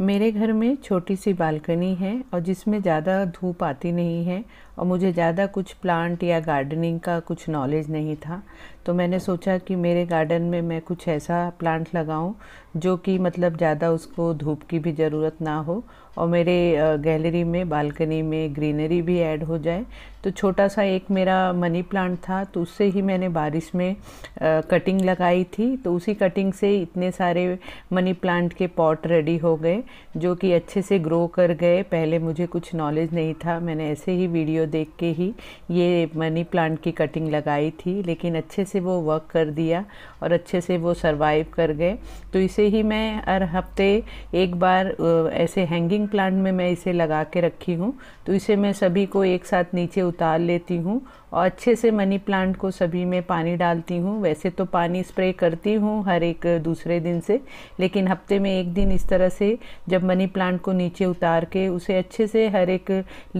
मेरे घर में छोटी सी बालकनी है और जिसमें ज़्यादा धूप आती नहीं है और मुझे ज़्यादा कुछ प्लांट या गार्डनिंग का कुछ नॉलेज नहीं था तो मैंने सोचा कि मेरे गार्डन में मैं कुछ ऐसा प्लांट लगाऊं जो कि मतलब ज़्यादा उसको धूप की भी ज़रूरत ना हो और मेरे गैलरी में बालकनी में ग्रीनरी भी ऐड हो जाए तो छोटा सा एक मेरा मनी प्लांट था तो उससे ही मैंने बारिश में कटिंग लगाई थी तो उसी कटिंग से इतने सारे मनी प्लांट के पॉट रेडी हो गए जो कि अच्छे से ग्रो कर गए पहले मुझे कुछ नॉलेज नहीं था मैंने ऐसे ही वीडियो वीडियो देख के ही ये मनी प्लांट की कटिंग लगाई थी लेकिन अच्छे से वो वर्क कर दिया और अच्छे से वो सरवाइव कर गए तो इसे ही मैं हर हफ्ते एक बार ऐसे हैंगिंग प्लांट में मैं इसे लगा के रखी हूँ तो इसे मैं सभी को एक साथ नीचे उतार लेती हूँ और अच्छे से मनी प्लांट को सभी में पानी डालती हूँ वैसे तो पानी स्प्रे करती हूँ हर एक दूसरे दिन से लेकिन हफ्ते में एक दिन इस तरह से जब मनी प्लांट को नीचे उतार के उसे अच्छे से हर एक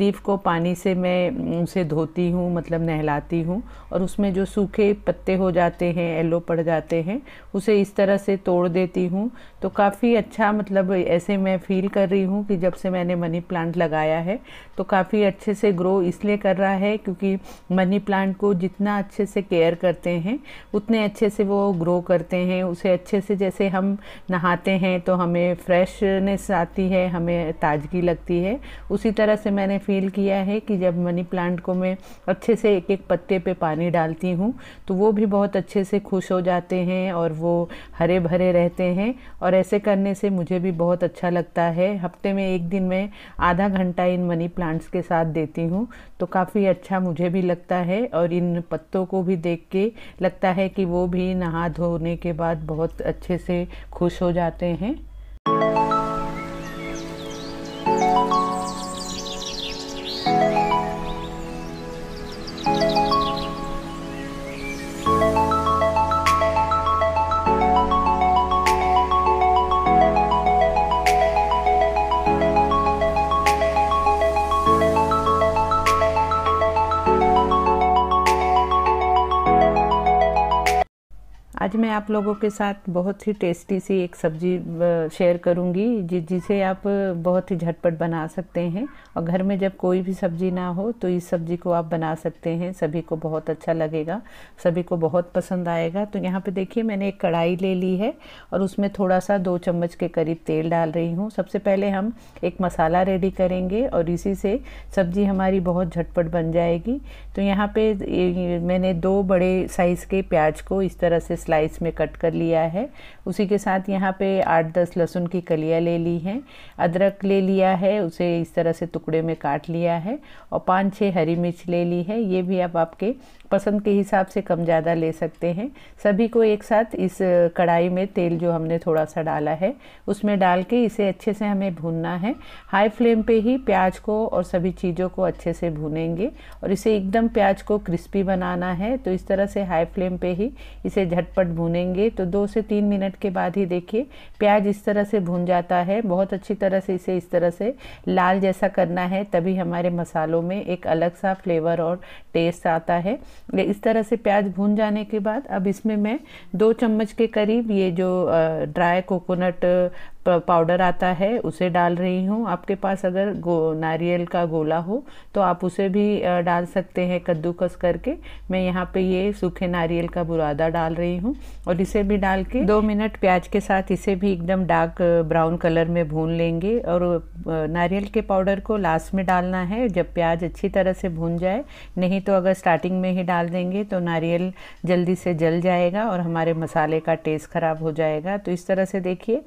लीफ को पानी से मैं मैं उसे धोती हूँ मतलब नहलाती हूँ और उसमें जो सूखे पत्ते हो जाते हैं येलो पड़ जाते हैं उसे इस तरह से तोड़ देती हूँ तो काफ़ी अच्छा मतलब ऐसे मैं फील कर रही हूँ कि जब से मैंने मनी प्लांट लगाया है तो काफ़ी अच्छे से ग्रो इसलिए कर रहा है क्योंकि मनी प्लांट को जितना अच्छे से केयर करते हैं उतने अच्छे से वो ग्रो करते हैं उसे अच्छे से जैसे हम नहाते हैं तो हमें फ्रेशनेस आती है हमें ताजगी लगती है उसी तरह से मैंने फील किया है कि जब मनी प्लांट को मैं अच्छे से एक एक पत्ते पे पानी डालती हूँ तो वो भी बहुत अच्छे से खुश हो जाते हैं और वो हरे भरे रहते हैं और ऐसे करने से मुझे भी बहुत अच्छा लगता है हफ्ते में एक दिन मैं आधा घंटा इन मनी प्लांट्स के साथ देती हूँ तो काफ़ी अच्छा मुझे भी लगता है और इन पत्तों को भी देख के लगता है कि वो भी नहा धोने के बाद बहुत अच्छे से खुश हो जाते हैं आज मैं आप लोगों के साथ बहुत ही टेस्टी सी एक सब्ज़ी शेयर करूंगी जि जिसे आप बहुत ही झटपट बना सकते हैं और घर में जब कोई भी सब्ज़ी ना हो तो इस सब्ज़ी को आप बना सकते हैं सभी को बहुत अच्छा लगेगा सभी को बहुत पसंद आएगा तो यहाँ पे देखिए मैंने एक कढ़ाई ले ली है और उसमें थोड़ा सा दो चम्मच के करीब तेल डाल रही हूँ सबसे पहले हम एक मसाला रेडी करेंगे और इसी से सब्ज़ी हमारी बहुत झटपट बन जाएगी तो यहाँ पर मैंने दो बड़े साइज़ के प्याज को इस तरह से स्लाइस में कट कर लिया है उसी के साथ यहाँ पे आठ दस लहसुन की कलियाँ ले ली हैं अदरक ले लिया है उसे इस तरह से टुकड़े में काट लिया है और पाँच छः हरी मिर्च ले ली है ये भी आप आपके पसंद के हिसाब से कम ज़्यादा ले सकते हैं सभी को एक साथ इस कढ़ाई में तेल जो हमने थोड़ा सा डाला है उसमें डाल के इसे अच्छे से हमें भूनना है हाई फ्लेम पे ही प्याज को और सभी चीज़ों को अच्छे से भूनेंगे और इसे एकदम प्याज को क्रिस्पी बनाना है तो इस तरह से हाई फ्लेम पे ही इसे झट झटपट भूनेंगे तो दो से तीन मिनट के बाद ही देखिए प्याज इस तरह से भून जाता है बहुत अच्छी तरह से इसे इस तरह से लाल जैसा करना है तभी हमारे मसालों में एक अलग सा फ्लेवर और टेस्ट आता है इस तरह से प्याज भून जाने के बाद अब इसमें मैं दो चम्मच के करीब ये जो ड्राई कोकोनट पाउडर आता है उसे डाल रही हूँ आपके पास अगर गो नारियल का गोला हो तो आप उसे भी डाल सकते हैं कद्दूकस करके मैं यहाँ पे ये सूखे नारियल का बुरादा डाल रही हूँ और इसे भी डाल के दो मिनट प्याज के साथ इसे भी एकदम डार्क ब्राउन कलर में भून लेंगे और नारियल के पाउडर को लास्ट में डालना है जब प्याज अच्छी तरह से भून जाए नहीं तो अगर स्टार्टिंग में ही डाल देंगे तो नारियल जल्दी से जल जाएगा और हमारे मसाले का टेस्ट ख़राब हो जाएगा तो इस तरह से देखिए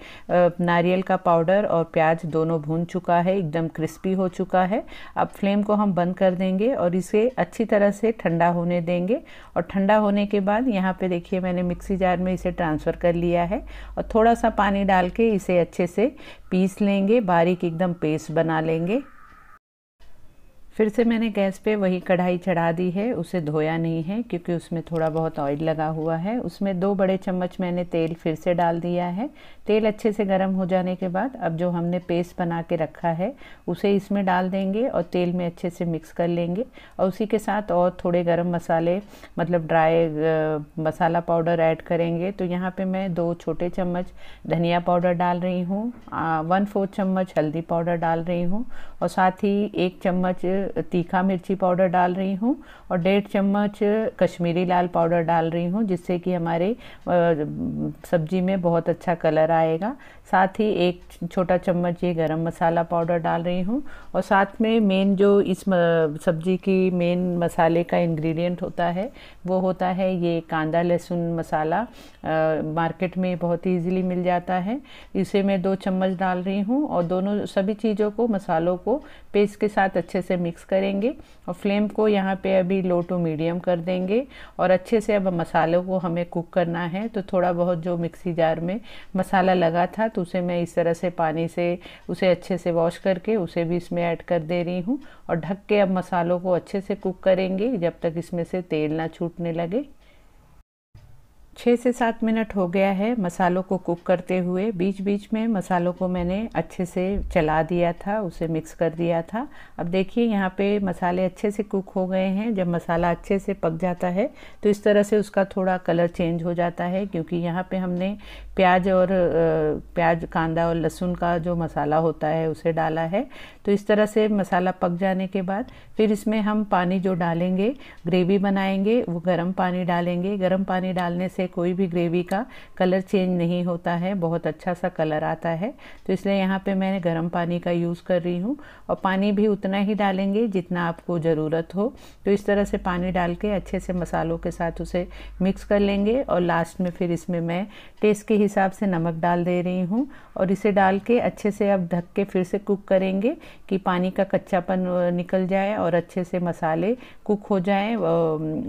नारियल का पाउडर और प्याज दोनों भून चुका है एकदम क्रिस्पी हो चुका है अब फ्लेम को हम बंद कर देंगे और इसे अच्छी तरह से ठंडा होने देंगे और ठंडा होने के बाद यहाँ पे देखिए मैंने मिक्सी जार में इसे ट्रांसफ़र कर लिया है और थोड़ा सा पानी डाल के इसे अच्छे से पीस लेंगे बारीक एकदम पेस्ट बना लेंगे फिर से मैंने गैस पे वही कढ़ाई चढ़ा दी है उसे धोया नहीं है क्योंकि उसमें थोड़ा बहुत ऑयल लगा हुआ है उसमें दो बड़े चम्मच मैंने तेल फिर से डाल दिया है तेल अच्छे से गर्म हो जाने के बाद अब जो हमने पेस्ट बना के रखा है उसे इसमें डाल देंगे और तेल में अच्छे से मिक्स कर लेंगे और उसी के साथ और थोड़े गर्म मसाले मतलब ड्राई मसाला पाउडर ऐड करेंगे तो यहाँ पर मैं दो छोटे चम्मच धनिया पाउडर डाल रही हूँ वन फोर्थ चम्मच हल्दी पाउडर डाल रही हूँ और साथ ही एक चम्मच तीखा मिर्ची पाउडर डाल रही हूँ और डेढ़ चम्मच कश्मीरी लाल पाउडर डाल रही हूँ जिससे कि हमारे सब्जी में बहुत अच्छा कलर आएगा साथ ही एक छोटा चम्मच ये गरम मसाला पाउडर डाल रही हूँ और साथ में मेन जो इस सब्जी की मेन मसाले का इंग्रेडिएंट होता है वो होता है ये कांदा लहसुन मसाला आ, मार्केट में बहुत इजीली मिल जाता है इसे मैं दो चम्मच डाल रही हूँ और दोनों सभी चीज़ों को मसालों को पेस्ट के साथ अच्छे से मिक्स मिक्स करेंगे और फ्लेम को यहाँ पे अभी लो टू मीडियम कर देंगे और अच्छे से अब मसालों को हमें कुक करना है तो थोड़ा बहुत जो मिक्सी जार में मसाला लगा था तो उसे मैं इस तरह से पानी से उसे अच्छे से वॉश करके उसे भी इसमें ऐड कर दे रही हूँ और ढक के अब मसालों को अच्छे से कुक करेंगे जब तक इसमें से तेल ना छूटने लगे छः से सात मिनट हो गया है मसालों को कुक करते हुए बीच बीच में मसालों को मैंने अच्छे से चला दिया था उसे मिक्स कर दिया था अब देखिए यहाँ पे मसाले अच्छे से कुक हो गए हैं जब मसाला अच्छे से पक जाता है तो इस तरह से उसका थोड़ा कलर चेंज हो जाता है क्योंकि यहाँ पे हमने प्याज और प्याज कांदा और लहसुन का जो मसाला होता है उसे डाला है तो इस तरह से मसाला पक जाने के बाद फिर इसमें हम पानी जो डालेंगे ग्रेवी बनाएंगे वो गर्म पानी डालेंगे गर्म पानी डालने से है कोई भी ग्रेवी का कलर चेंज नहीं होता है बहुत अच्छा सा कलर आता है तो इसलिए यहाँ पे मैं गर्म पानी का यूज़ कर रही हूँ और पानी भी उतना ही डालेंगे जितना आपको ज़रूरत हो तो इस तरह से पानी डाल के अच्छे से मसालों के साथ उसे मिक्स कर लेंगे और लास्ट में फिर इसमें मैं टेस्ट के हिसाब से नमक डाल दे रही हूँ और इसे डाल के अच्छे से अब ढक के फिर से कुक करेंगे कि पानी का कच्चापन निकल जाए और अच्छे से मसाले कुक हो जाए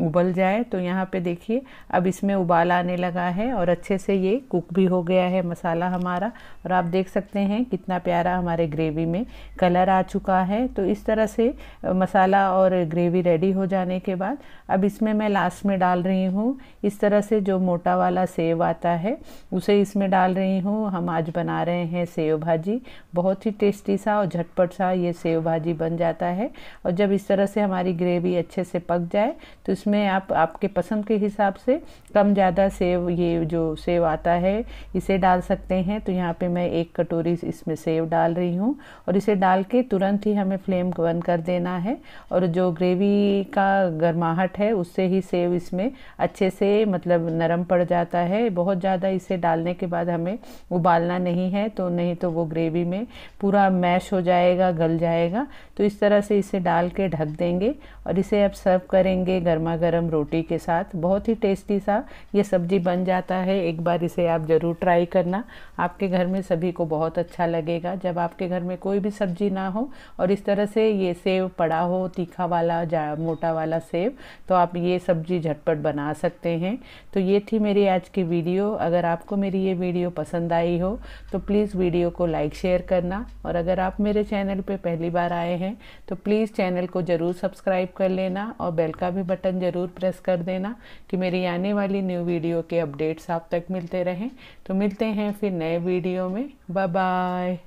उबल जाए तो यहाँ पे देखिए अब इसमें उबाल मसाला आने लगा है और अच्छे से ये कुक भी हो गया है मसाला हमारा और आप देख सकते हैं कितना प्यारा हमारे ग्रेवी में कलर आ चुका है तो इस तरह से मसाला और ग्रेवी रेडी हो जाने के बाद अब इसमें मैं लास्ट में डाल रही हूँ इस तरह से जो मोटा वाला सेव आता है उसे इसमें डाल रही हूँ हम आज बना रहे हैं सेव भाजी बहुत ही टेस्टी सा और झटपट सा ये सेव भाजी बन जाता है और जब इस तरह से हमारी ग्रेवी अच्छे से पक जाए तो इसमें आप आपके पसंद के हिसाब से कम ज़्यादा ज़्यादा सेव ये जो सेव आता है इसे डाल सकते हैं तो यहाँ पे मैं एक कटोरी इसमें सेव डाल रही हूँ और इसे डाल के तुरंत ही हमें फ्लेम बंद कर देना है और जो ग्रेवी का गर्माहट है उससे ही सेव इसमें अच्छे से मतलब नरम पड़ जाता है बहुत ज़्यादा इसे डालने के बाद हमें उबालना नहीं है तो नहीं तो वो ग्रेवी में पूरा मैश हो जाएगा गल जाएगा तो इस तरह से इसे डाल के ढक देंगे और इसे अब सर्व करेंगे गर्मा गर्म रोटी के साथ बहुत ही टेस्टी सा ये सब्जी बन जाता है एक बार इसे आप ज़रूर ट्राई करना आपके घर में सभी को बहुत अच्छा लगेगा जब आपके घर में कोई भी सब्जी ना हो और इस तरह से ये सेव पड़ा हो तीखा वाला जा मोटा वाला सेव तो आप ये सब्जी झटपट बना सकते हैं तो ये थी मेरी आज की वीडियो अगर आपको मेरी ये वीडियो पसंद आई हो तो प्लीज़ वीडियो को लाइक शेयर करना और अगर आप मेरे चैनल पर पहली बार आए हैं तो प्लीज़ चैनल को ज़रूर सब्सक्राइब कर लेना और बेल का भी बटन ज़रूर प्रेस कर देना कि मेरी आने वाली न्यू वीडियो वीडियो के अपडेट्स आप तक मिलते रहें तो मिलते हैं फिर नए वीडियो में बाय बाय